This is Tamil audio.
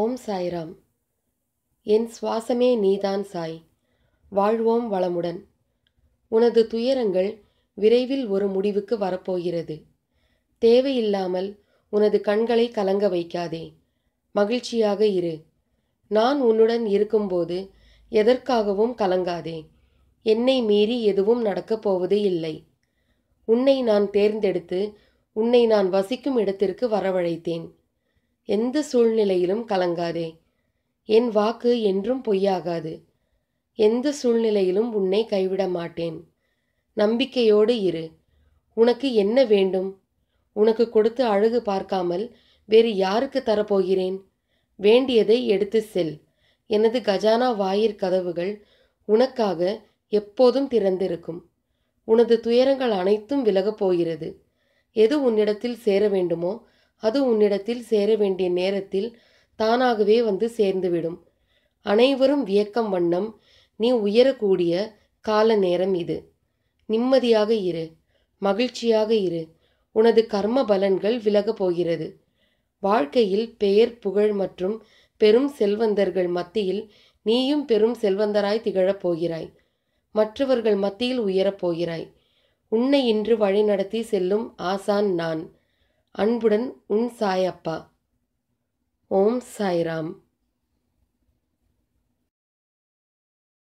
ஓம் சாய்ராம் என் சுவாசமே நீதான் சாய் வாழ்வோம் வளமுடன் உனது துயரங்கள் விரைவில் ஒரு முடிவுக்கு வரப்போகிறது தேவையில்லாமல் உனது கண்களை கலங்க வைக்காதே மகிழ்ச்சியாக இரு நான் உன்னுடன் இருக்கும்போது எதற்காகவும் கலங்காதே என்னை மீறி எதுவும் நடக்கப் போவது இல்லை உன்னை நான் தேர்ந்தெடுத்து உன்னை நான் வசிக்கும் இடத்திற்கு வரவழைத்தேன் எந்த சூழ்நிலையிலும் கலங்காதே என் வாக்கு என்றும் பொய்யாகாது எந்த சூழ்நிலையிலும் உன்னை கைவிட மாட்டேன் நம்பிக்கையோடு இரு உனக்கு என்ன வேண்டும் உனக்கு கொடுத்து அழகு பார்க்காமல் வேறு யாருக்கு தரப்போகிறேன் வேண்டியதை எடுத்து செல் எனது கஜானா வாயிற் கதவுகள் உனக்காக எப்போதும் திறந்திருக்கும் உனது துயரங்கள் அனைத்தும் விலகப் போகிறது எது உன்னிடத்தில் சேர வேண்டுமோ அது உன்னிடத்தில் சேர வேண்டிய நேரத்தில் தானாகவே வந்து சேர்ந்துவிடும் அனைவரும் வியக்கம் வண்ணம் நீ உயரக்கூடிய கால நேரம் இது நிம்மதியாக இரு மகிழ்ச்சியாக இரு உனது கர்ம பலன்கள் விலகப் போகிறது வாழ்க்கையில் பெயர் புகழ் மற்றும் பெரும் செல்வந்தர்கள் மத்தியில் நீயும் பெரும் செல்வந்தராய் திகழப் போகிறாய் மற்றவர்கள் மத்தியில் உயரப் போகிறாய் உன்னை இன்று வழிநடத்தி செல்லும் ஆசான் நான் அன்புடன் உன் சாயப்பா ஓம் சாய்ராம்